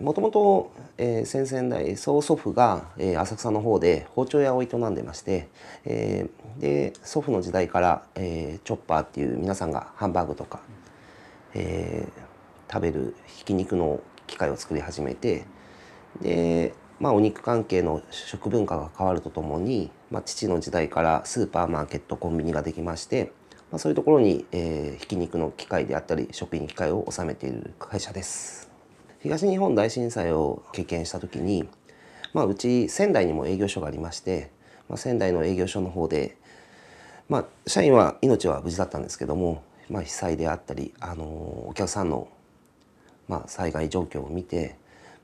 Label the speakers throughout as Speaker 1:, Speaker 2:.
Speaker 1: もともと、え先々代曽祖父が、えー、浅草の方で包丁屋を営んでまして、えー、で祖父の時代から、えー、チョッパーっていう皆さんがハンバーグとか、えー、食べるひき肉の機械を作り始めてで、まあ、お肉関係の食文化が変わるとともに、まあ、父の時代からスーパーマーケットコンビニができまして、まあ、そういうところに、えー、ひき肉の機械であったり食品機械を収めている会社です。東日本大震災を経験した時に、まあ、うち仙台にも営業所がありまして、まあ、仙台の営業所の方で、まあ、社員は命は無事だったんですけども、まあ、被災であったり、あのお客さんの、まあ、災害状況を見て、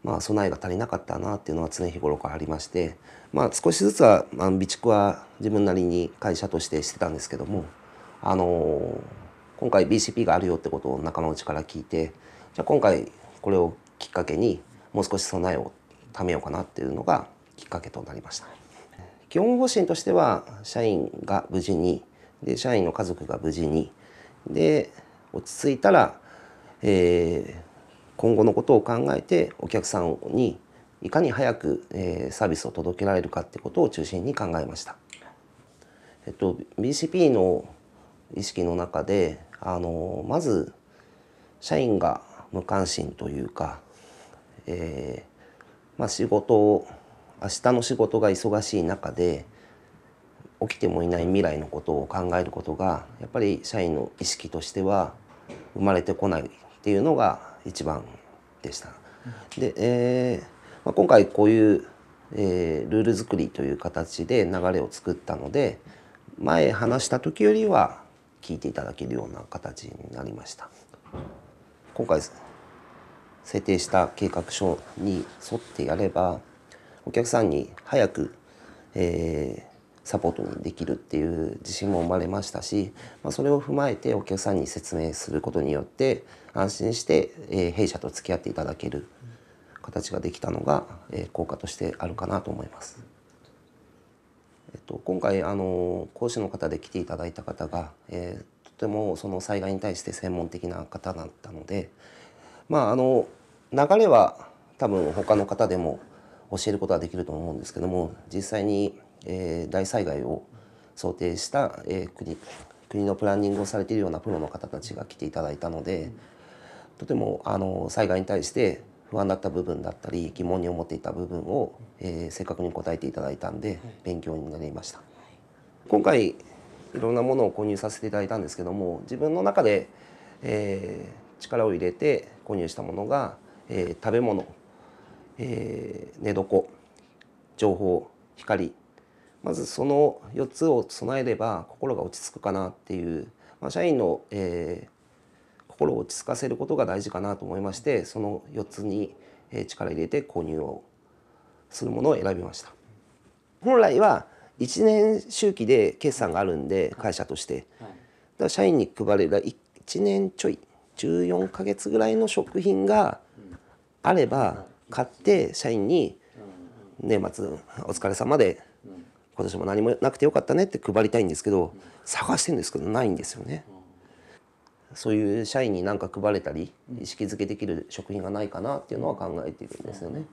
Speaker 1: まあ、備えが足りなかったなっていうのは常日頃からありまして、まあ、少しずつは、まあ、備蓄は自分なりに会社としてしてたんですけども、あの今回 BCP があるよってことを仲間内から聞いてじゃあ今回これをかけにもう少し備えをためようかなっていうのがきっかけとなりました。基本方針としては社員が無事にで社員の家族が無事にで落ち着いたら、えー、今後のことを考えてお客さんにいかに早く、えー、サービスを届けられるかってことを中心に考えました。えっと、BCP の意識の中であのまず社員が無関心というかえー、まあ、仕事を明日の仕事が忙しい中で起きてもいない未来のことを考えることがやっぱり社員の意識としては生まれてこないっていうのが一番でした。で、えー、まあ、今回こういう、えー、ルール作りという形で流れを作ったので前話した時よりは聞いていただけるような形になりました。今回ですね制定した計画書に沿ってやればお客さんに早く、えー、サポートできるっていう自信も生まれましたし、まあ、それを踏まえてお客さんに説明することによって安心して、えー、弊社と付き合っていただける形ができたのが、えー、効果としてあるかなと思います。えっと、今回あの講師の方で来ていただいた方が、えー、とてもその災害に対して専門的な方だったので、まああの流れは多分他の方でも教えることはできると思うんですけども実際に、えー、大災害を想定した、えー、国国のプランニングをされているようなプロの方たちが来ていただいたので、とてもあの災害に対して不安だった部分だったり疑問に思っていた部分を、えー、正確に答えていただいたんで勉強になりました、今回いろんなものを購入させていただいたんですけども自分の中で、えー、力を入れて購入したものが、えー、食べ物、えー、寝床情報光まずその4つを備えれば心が落ち着くかなっていう、まあ、社員の、えー、心を落ち着かせることが大事かなと思いましてその4つに力入れて購入をするものを選びました。本来は1年周期で決算があるんで会社としてだから社員に配れる1年ちょい14ヶ月ぐらいの食品があれば買って社員に年末お疲れ様で今年も何もなくてよかったねって配りたいんですけど探してんですけどないんですよね。そういう社員に何か配れたり意識づけできる食品がないかなっていうのは考えているんですよね。